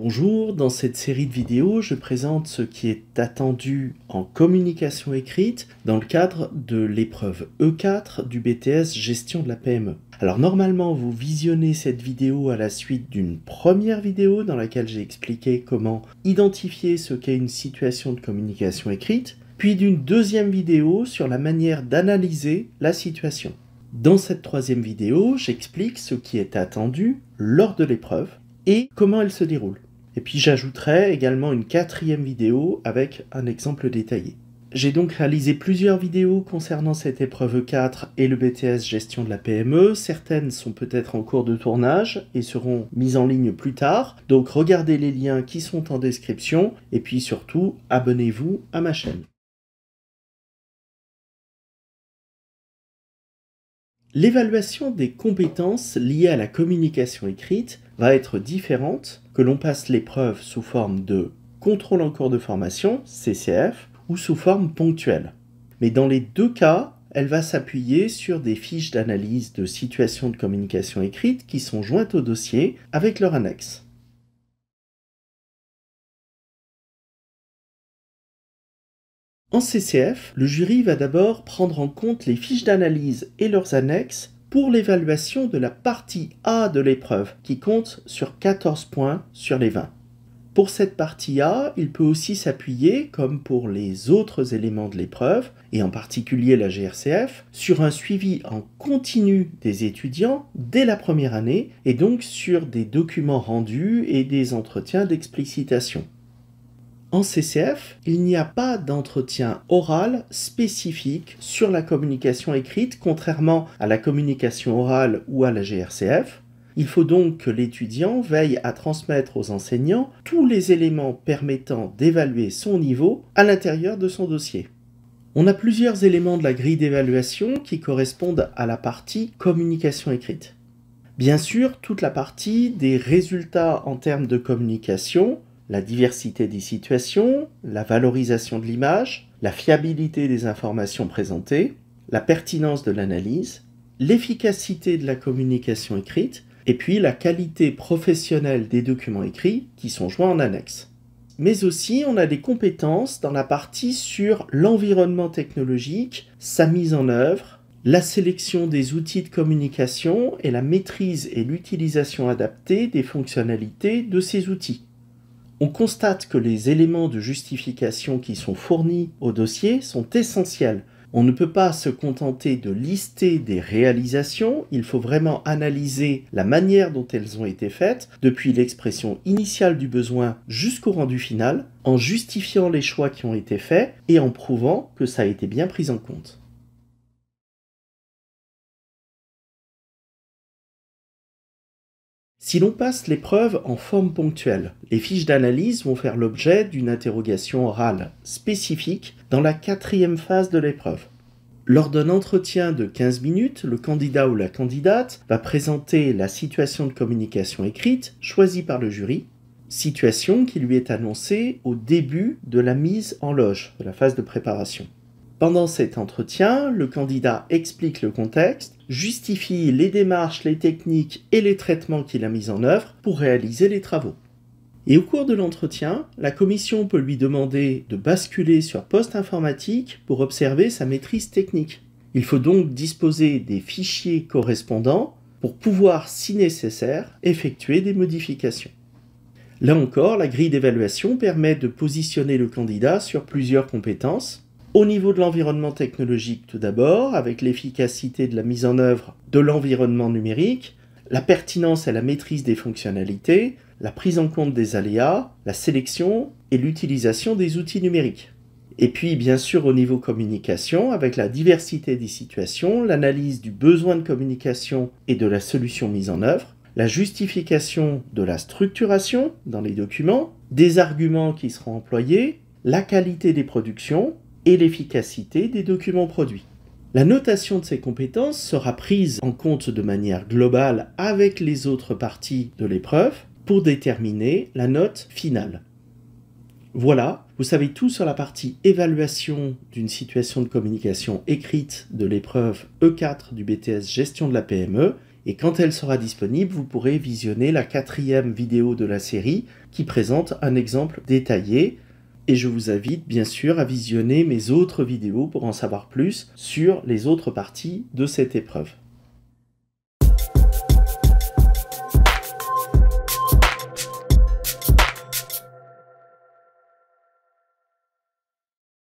Bonjour, dans cette série de vidéos, je présente ce qui est attendu en communication écrite dans le cadre de l'épreuve E4 du BTS Gestion de la PME. Alors normalement, vous visionnez cette vidéo à la suite d'une première vidéo dans laquelle j'ai expliqué comment identifier ce qu'est une situation de communication écrite, puis d'une deuxième vidéo sur la manière d'analyser la situation. Dans cette troisième vidéo, j'explique ce qui est attendu lors de l'épreuve et comment elle se déroule. Et puis j'ajouterai également une quatrième vidéo avec un exemple détaillé. J'ai donc réalisé plusieurs vidéos concernant cette épreuve 4 et le BTS gestion de la PME. Certaines sont peut-être en cours de tournage et seront mises en ligne plus tard. Donc regardez les liens qui sont en description et puis surtout abonnez-vous à ma chaîne. L'évaluation des compétences liées à la communication écrite va être différente que l'on passe l'épreuve sous forme de contrôle en cours de formation, CCF, ou sous forme ponctuelle. Mais dans les deux cas, elle va s'appuyer sur des fiches d'analyse de situations de communication écrite qui sont jointes au dossier avec leur annexe. En CCF, le jury va d'abord prendre en compte les fiches d'analyse et leurs annexes pour l'évaluation de la partie A de l'épreuve, qui compte sur 14 points sur les 20. Pour cette partie A, il peut aussi s'appuyer, comme pour les autres éléments de l'épreuve, et en particulier la GRCF, sur un suivi en continu des étudiants dès la première année, et donc sur des documents rendus et des entretiens d'explicitation. En CCF, il n'y a pas d'entretien oral spécifique sur la communication écrite, contrairement à la communication orale ou à la GRCF. Il faut donc que l'étudiant veille à transmettre aux enseignants tous les éléments permettant d'évaluer son niveau à l'intérieur de son dossier. On a plusieurs éléments de la grille d'évaluation qui correspondent à la partie communication écrite. Bien sûr, toute la partie des résultats en termes de communication, la diversité des situations, la valorisation de l'image, la fiabilité des informations présentées, la pertinence de l'analyse, l'efficacité de la communication écrite, et puis la qualité professionnelle des documents écrits qui sont joints en annexe. Mais aussi, on a des compétences dans la partie sur l'environnement technologique, sa mise en œuvre, la sélection des outils de communication et la maîtrise et l'utilisation adaptée des fonctionnalités de ces outils on constate que les éléments de justification qui sont fournis au dossier sont essentiels. On ne peut pas se contenter de lister des réalisations, il faut vraiment analyser la manière dont elles ont été faites, depuis l'expression initiale du besoin jusqu'au rendu final, en justifiant les choix qui ont été faits et en prouvant que ça a été bien pris en compte. Si l'on passe l'épreuve en forme ponctuelle, les fiches d'analyse vont faire l'objet d'une interrogation orale spécifique dans la quatrième phase de l'épreuve. Lors d'un entretien de 15 minutes, le candidat ou la candidate va présenter la situation de communication écrite choisie par le jury, situation qui lui est annoncée au début de la mise en loge, de la phase de préparation. Pendant cet entretien, le candidat explique le contexte, justifie les démarches, les techniques et les traitements qu'il a mis en œuvre pour réaliser les travaux. Et au cours de l'entretien, la commission peut lui demander de basculer sur poste informatique pour observer sa maîtrise technique. Il faut donc disposer des fichiers correspondants pour pouvoir, si nécessaire, effectuer des modifications. Là encore, la grille d'évaluation permet de positionner le candidat sur plusieurs compétences au niveau de l'environnement technologique tout d'abord, avec l'efficacité de la mise en œuvre de l'environnement numérique, la pertinence et la maîtrise des fonctionnalités, la prise en compte des aléas, la sélection et l'utilisation des outils numériques. Et puis bien sûr au niveau communication, avec la diversité des situations, l'analyse du besoin de communication et de la solution mise en œuvre, la justification de la structuration dans les documents, des arguments qui seront employés, la qualité des productions, et l'efficacité des documents produits. La notation de ces compétences sera prise en compte de manière globale avec les autres parties de l'épreuve pour déterminer la note finale. Voilà, vous savez tout sur la partie évaluation d'une situation de communication écrite de l'épreuve E4 du BTS Gestion de la PME. Et quand elle sera disponible, vous pourrez visionner la quatrième vidéo de la série qui présente un exemple détaillé et je vous invite bien sûr à visionner mes autres vidéos pour en savoir plus sur les autres parties de cette épreuve.